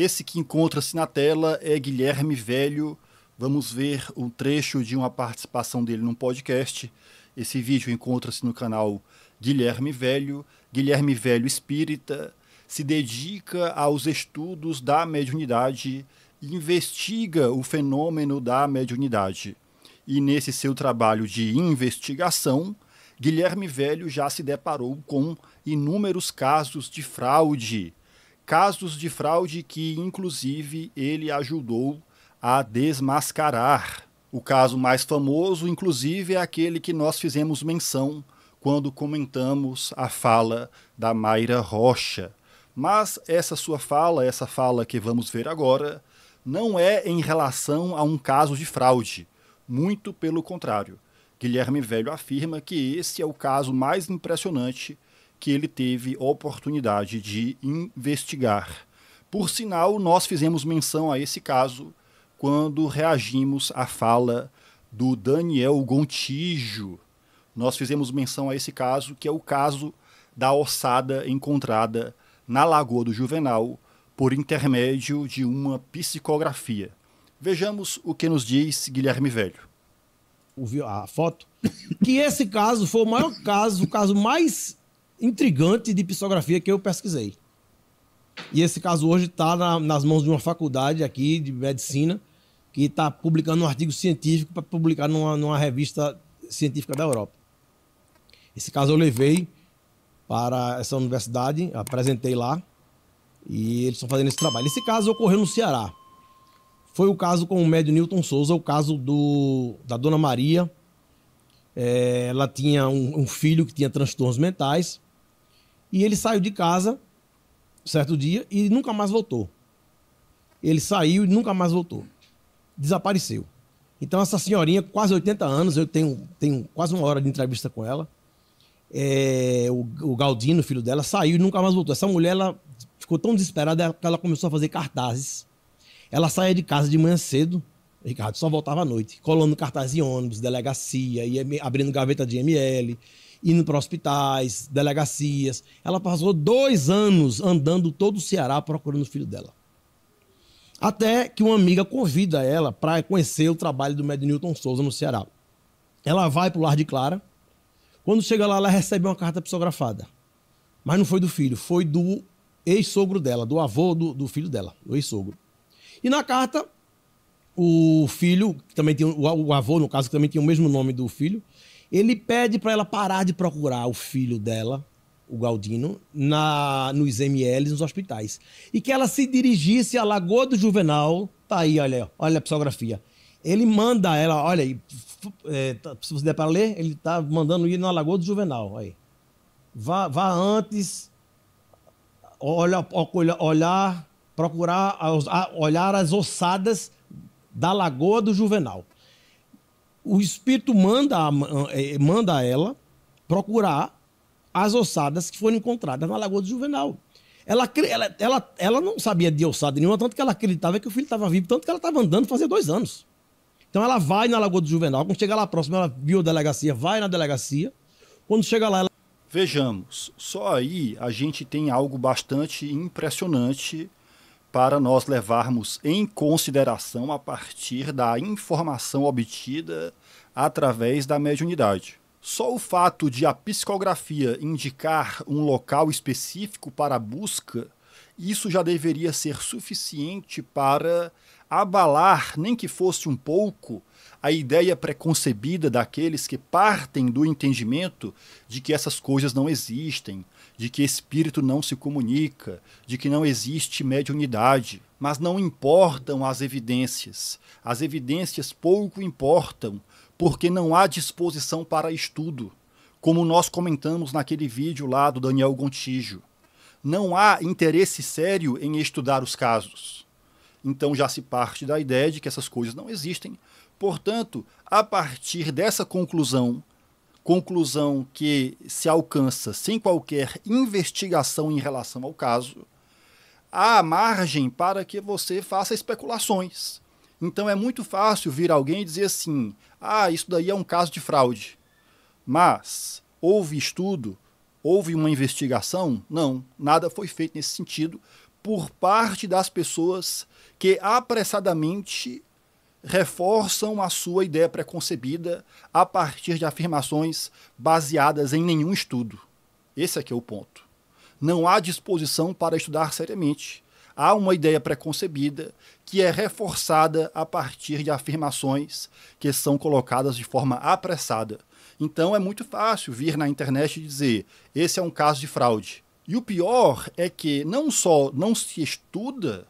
Esse que encontra-se na tela é Guilherme Velho. Vamos ver um trecho de uma participação dele num podcast. Esse vídeo encontra-se no canal Guilherme Velho. Guilherme Velho Espírita se dedica aos estudos da mediunidade e investiga o fenômeno da mediunidade. E nesse seu trabalho de investigação, Guilherme Velho já se deparou com inúmeros casos de fraude casos de fraude que, inclusive, ele ajudou a desmascarar. O caso mais famoso, inclusive, é aquele que nós fizemos menção quando comentamos a fala da Mayra Rocha. Mas essa sua fala, essa fala que vamos ver agora, não é em relação a um caso de fraude. Muito pelo contrário. Guilherme Velho afirma que esse é o caso mais impressionante que ele teve oportunidade de investigar. Por sinal, nós fizemos menção a esse caso quando reagimos à fala do Daniel Gontijo. Nós fizemos menção a esse caso, que é o caso da ossada encontrada na Lagoa do Juvenal por intermédio de uma psicografia. Vejamos o que nos diz Guilherme Velho. Ouviu a foto? que esse caso foi o maior caso, o caso mais intrigante de psicografia que eu pesquisei. E esse caso hoje está na, nas mãos de uma faculdade aqui de medicina que está publicando um artigo científico para publicar numa, numa revista científica da Europa. Esse caso eu levei para essa universidade, apresentei lá e eles estão fazendo esse trabalho. Esse caso ocorreu no Ceará. Foi o caso com o médio Newton Souza, o caso do, da dona Maria. É, ela tinha um, um filho que tinha transtornos mentais e ele saiu de casa certo dia e nunca mais voltou. Ele saiu e nunca mais voltou. Desapareceu. Então, essa senhorinha, quase 80 anos, eu tenho, tenho quase uma hora de entrevista com ela. É, o, o Galdino, filho dela, saiu e nunca mais voltou. Essa mulher ela ficou tão desesperada que ela começou a fazer cartazes. Ela saía de casa de manhã cedo, Ricardo, só voltava à noite, colando cartaz em ônibus, delegacia, ia abrindo gaveta de ML, indo para hospitais, delegacias. Ela passou dois anos andando todo o Ceará procurando o filho dela. Até que uma amiga convida ela para conhecer o trabalho do médio Newton Souza no Ceará. Ela vai para o Lar de Clara. Quando chega lá, ela recebe uma carta psicografada. Mas não foi do filho, foi do ex-sogro dela, do avô do, do filho dela, do ex-sogro. E na carta, o filho, que também tinha, o, avô, no caso, que também tinha o mesmo nome do filho, ele pede para ela parar de procurar o filho dela, o Galdino, na, nos MLs, nos hospitais. E que ela se dirigisse à Lagoa do Juvenal. Tá aí, olha, olha a psicografia. Ele manda ela, olha aí, é, tá, se você der para ler, ele tá mandando ir na Lagoa do Juvenal. Aí. Vá, vá antes, olha, olha, olhar, procurar, olhar as ossadas da Lagoa do Juvenal o espírito manda, eh, eh, manda ela procurar as ossadas que foram encontradas na Lagoa do Juvenal. Ela, ela, ela, ela não sabia de ossada nenhuma, tanto que ela acreditava que o filho estava vivo, tanto que ela estava andando fazia dois anos. Então ela vai na Lagoa do Juvenal, quando chega lá próximo, ela viu a delegacia, vai na delegacia. Quando chega lá, ela. Vejamos, só aí a gente tem algo bastante impressionante para nós levarmos em consideração a partir da informação obtida através da mediunidade. Só o fato de a psicografia indicar um local específico para a busca, isso já deveria ser suficiente para abalar, nem que fosse um pouco, a ideia preconcebida daqueles que partem do entendimento de que essas coisas não existem, de que espírito não se comunica, de que não existe mediunidade. Mas não importam as evidências. As evidências pouco importam, porque não há disposição para estudo, como nós comentamos naquele vídeo lá do Daniel Gontijo. Não há interesse sério em estudar os casos. Então já se parte da ideia de que essas coisas não existem. Portanto, a partir dessa conclusão, conclusão que se alcança sem qualquer investigação em relação ao caso, há margem para que você faça especulações. Então é muito fácil vir alguém e dizer assim: ah, isso daí é um caso de fraude. Mas houve estudo, houve uma investigação? Não, nada foi feito nesse sentido, por parte das pessoas que apressadamente reforçam a sua ideia preconcebida a partir de afirmações baseadas em nenhum estudo. Esse aqui é, é o ponto. Não há disposição para estudar seriamente. Há uma ideia preconcebida que é reforçada a partir de afirmações que são colocadas de forma apressada. Então é muito fácil vir na internet e dizer: esse é um caso de fraude. E o pior é que não só não se estuda,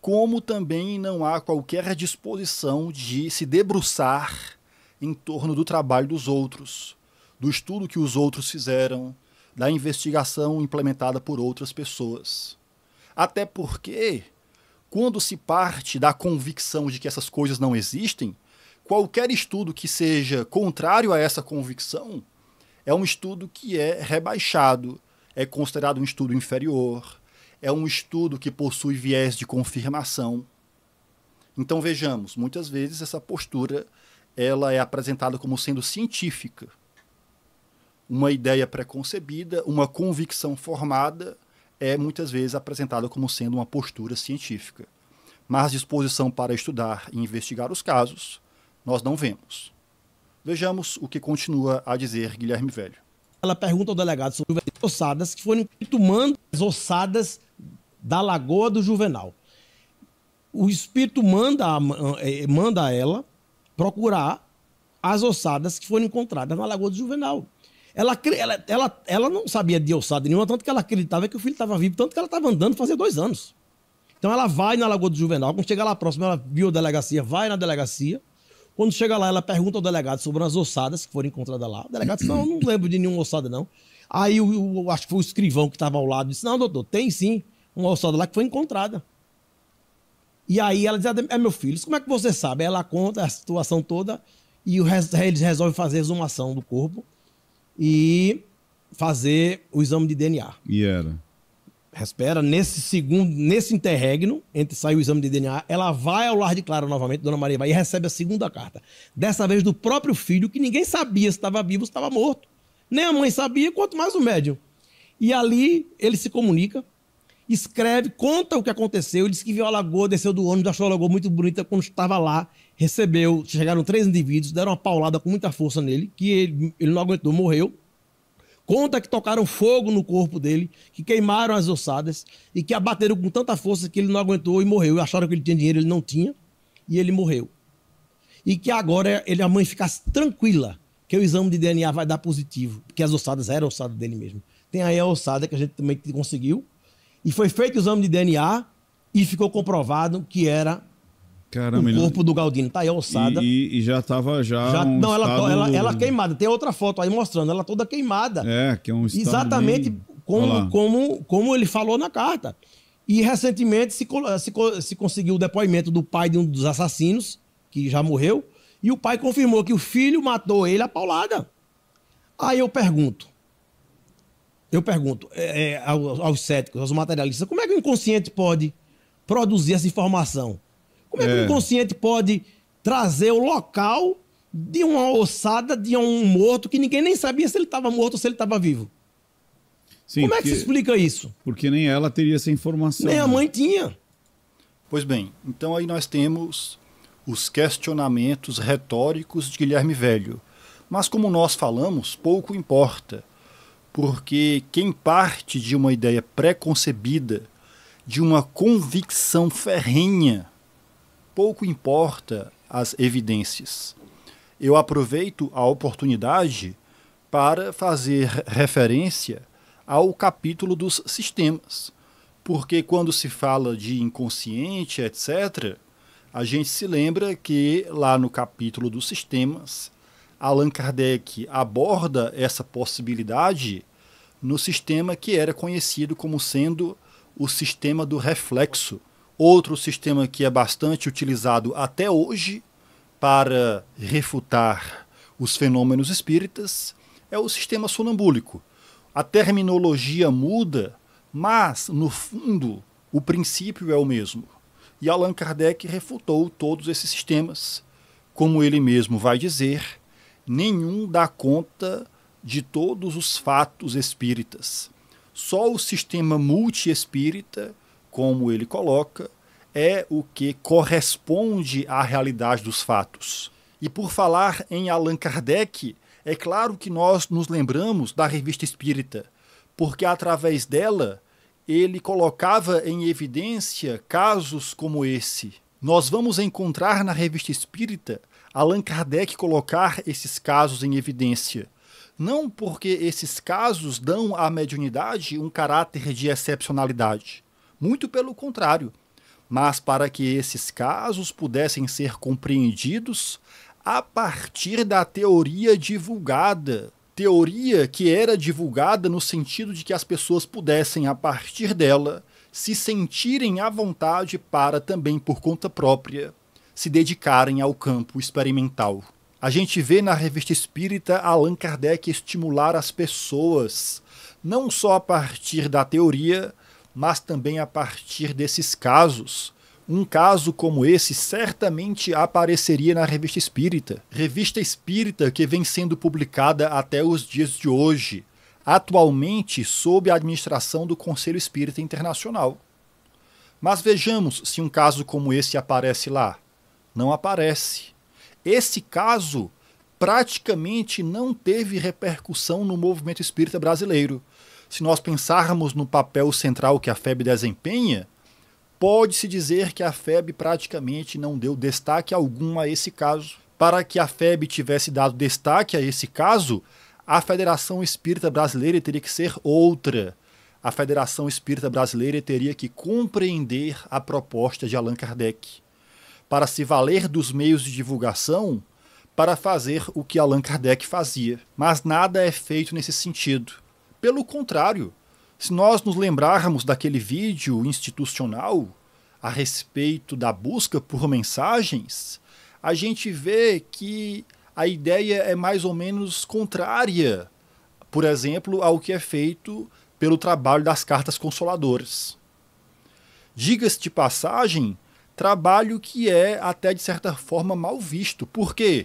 como também não há qualquer disposição de se debruçar em torno do trabalho dos outros, do estudo que os outros fizeram, da investigação implementada por outras pessoas. Até porque, quando se parte da convicção de que essas coisas não existem, qualquer estudo que seja contrário a essa convicção é um estudo que é rebaixado, é considerado um estudo inferior, é um estudo que possui viés de confirmação. Então vejamos, muitas vezes essa postura ela é apresentada como sendo científica. Uma ideia preconcebida, uma convicção formada é muitas vezes apresentada como sendo uma postura científica. Mas disposição para estudar e investigar os casos nós não vemos. Vejamos o que continua a dizer Guilherme Velho ela pergunta ao delegado sobre ossadas que foram espitumando as ossadas da Lagoa do Juvenal. O espírito manda, eh, eh, manda ela procurar as ossadas que foram encontradas na Lagoa do Juvenal. Ela, ela, ela, ela não sabia de ossada nenhuma, tanto que ela acreditava que o filho estava vivo, tanto que ela estava andando fazia dois anos. Então ela vai na Lagoa do Juvenal, quando chega lá próximo, ela viu a delegacia, vai na delegacia, quando chega lá, ela pergunta ao delegado sobre as ossadas que foram encontradas lá. O delegado disse: Não, não lembro de nenhuma ossada, não. Aí acho que foi o escrivão que estava ao lado disse: Não, doutor, tem sim uma ossada lá que foi encontrada. E aí ela diz: ah, É meu filho, como é que você sabe? ela conta a situação toda e o, eles resolvem fazer a exumação do corpo e fazer o exame de DNA. E era espera nesse segundo, nesse interregno, entre sair o exame de DNA, ela vai ao lar de Clara novamente, Dona Maria vai e recebe a segunda carta. Dessa vez do próprio filho, que ninguém sabia se estava vivo ou se estava morto. Nem a mãe sabia, quanto mais o médium. E ali ele se comunica, escreve, conta o que aconteceu. Ele disse que viu a lagoa, desceu do ônibus, achou a lagoa muito bonita quando estava lá. Recebeu, chegaram três indivíduos, deram uma paulada com muita força nele, que ele, ele não aguentou, morreu. Conta que tocaram fogo no corpo dele, que queimaram as ossadas e que abateram com tanta força que ele não aguentou e morreu. Acharam que ele tinha dinheiro, ele não tinha, e ele morreu. E que agora ele, a mãe ficasse tranquila que o exame de DNA vai dar positivo, porque as ossadas eram ossadas dele mesmo. Tem aí a ossada que a gente também conseguiu. E foi feito o exame de DNA e ficou comprovado que era Caramba, o corpo do Galdino tá aí ossada. E, e já tava já. já um não, ela, estado... ela, ela, queimada. Tem outra foto aí mostrando ela toda queimada. É, que é um estado Exatamente como, como, como ele falou na carta. E recentemente se, se, se conseguiu o depoimento do pai de um dos assassinos, que já morreu, e o pai confirmou que o filho matou ele a paulada. Aí eu pergunto. Eu pergunto é, é aos, aos céticos, aos materialistas, como é que o inconsciente pode produzir essa informação? Como é que o inconsciente é. pode trazer o local de uma ossada de um morto que ninguém nem sabia se ele estava morto ou se ele estava vivo. Sim, Como é que se explica isso? Porque nem ela teria essa informação. Nem né? a mãe tinha. Pois bem, então aí nós temos os questionamentos retóricos de Guilherme Velho. Mas como nós falamos, pouco importa, porque quem parte de uma ideia pré-concebida, de uma convicção ferrenha pouco importa as evidências. Eu aproveito a oportunidade para fazer referência ao capítulo dos sistemas. Porque quando se fala de inconsciente, etc., a gente se lembra que lá no capítulo dos sistemas, Allan Kardec aborda essa possibilidade no sistema que era conhecido como sendo o sistema do reflexo, Outro sistema que é bastante utilizado até hoje para refutar os fenômenos espíritas é o sistema sonambúlico. A terminologia muda, mas, no fundo, o princípio é o mesmo. E Allan Kardec refutou todos esses sistemas. Como ele mesmo vai dizer, nenhum dá conta de todos os fatos espíritas. Só o sistema multiespírita como ele coloca, é o que corresponde à realidade dos fatos. E por falar em Allan Kardec, é claro que nós nos lembramos da revista espírita, porque através dela ele colocava em evidência casos como esse. Nós vamos encontrar na revista espírita Allan Kardec colocar esses casos em evidência. Não porque esses casos dão à mediunidade um caráter de excepcionalidade, muito pelo contrário. Mas para que esses casos pudessem ser compreendidos a partir da teoria divulgada. Teoria que era divulgada no sentido de que as pessoas pudessem, a partir dela, se sentirem à vontade para, também por conta própria, se dedicarem ao campo experimental. A gente vê na revista espírita Allan Kardec estimular as pessoas, não só a partir da teoria, mas também a partir desses casos. Um caso como esse certamente apareceria na Revista Espírita. Revista Espírita que vem sendo publicada até os dias de hoje, atualmente sob a administração do Conselho Espírita Internacional. Mas vejamos se um caso como esse aparece lá. Não aparece. Esse caso praticamente não teve repercussão no movimento espírita brasileiro se nós pensarmos no papel central que a FEB desempenha, pode-se dizer que a FEB praticamente não deu destaque algum a esse caso. Para que a FEB tivesse dado destaque a esse caso, a Federação Espírita Brasileira teria que ser outra. A Federação Espírita Brasileira teria que compreender a proposta de Allan Kardec, para se valer dos meios de divulgação para fazer o que Allan Kardec fazia. Mas nada é feito nesse sentido. Pelo contrário, se nós nos lembrarmos daquele vídeo institucional a respeito da busca por mensagens, a gente vê que a ideia é mais ou menos contrária, por exemplo, ao que é feito pelo trabalho das cartas consoladoras. Diga-se de passagem, trabalho que é até de certa forma mal visto. Por quê?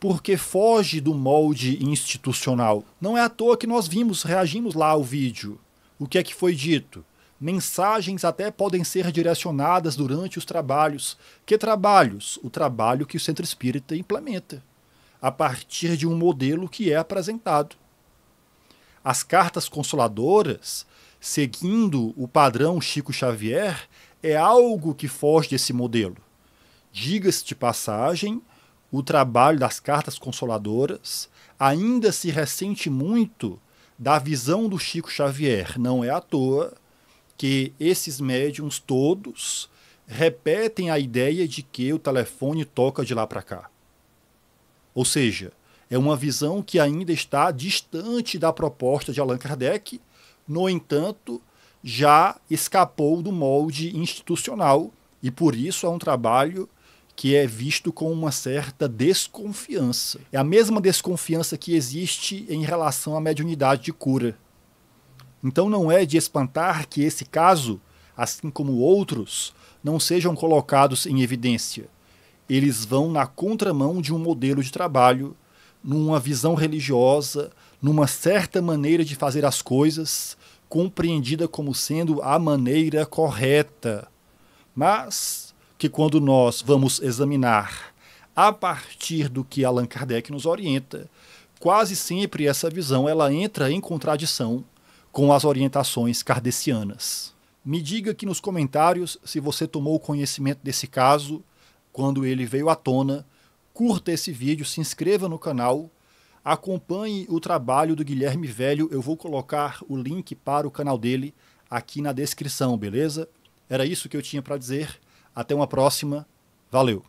porque foge do molde institucional. Não é à toa que nós vimos, reagimos lá ao vídeo. O que é que foi dito? Mensagens até podem ser direcionadas durante os trabalhos. Que trabalhos? O trabalho que o centro espírita implementa, a partir de um modelo que é apresentado. As cartas consoladoras, seguindo o padrão Chico Xavier, é algo que foge desse modelo. Diga-se de passagem, o trabalho das cartas consoladoras ainda se ressente muito da visão do Chico Xavier. Não é à toa que esses médiums todos repetem a ideia de que o telefone toca de lá para cá. Ou seja, é uma visão que ainda está distante da proposta de Allan Kardec, no entanto, já escapou do molde institucional e por isso é um trabalho que é visto com uma certa desconfiança. É a mesma desconfiança que existe em relação à mediunidade de cura. Então não é de espantar que esse caso, assim como outros, não sejam colocados em evidência. Eles vão na contramão de um modelo de trabalho, numa visão religiosa, numa certa maneira de fazer as coisas, compreendida como sendo a maneira correta. Mas que quando nós vamos examinar a partir do que Allan Kardec nos orienta, quase sempre essa visão ela entra em contradição com as orientações kardecianas. Me diga aqui nos comentários se você tomou conhecimento desse caso quando ele veio à tona. Curta esse vídeo, se inscreva no canal, acompanhe o trabalho do Guilherme Velho. Eu vou colocar o link para o canal dele aqui na descrição, beleza? Era isso que eu tinha para dizer. Até uma próxima. Valeu!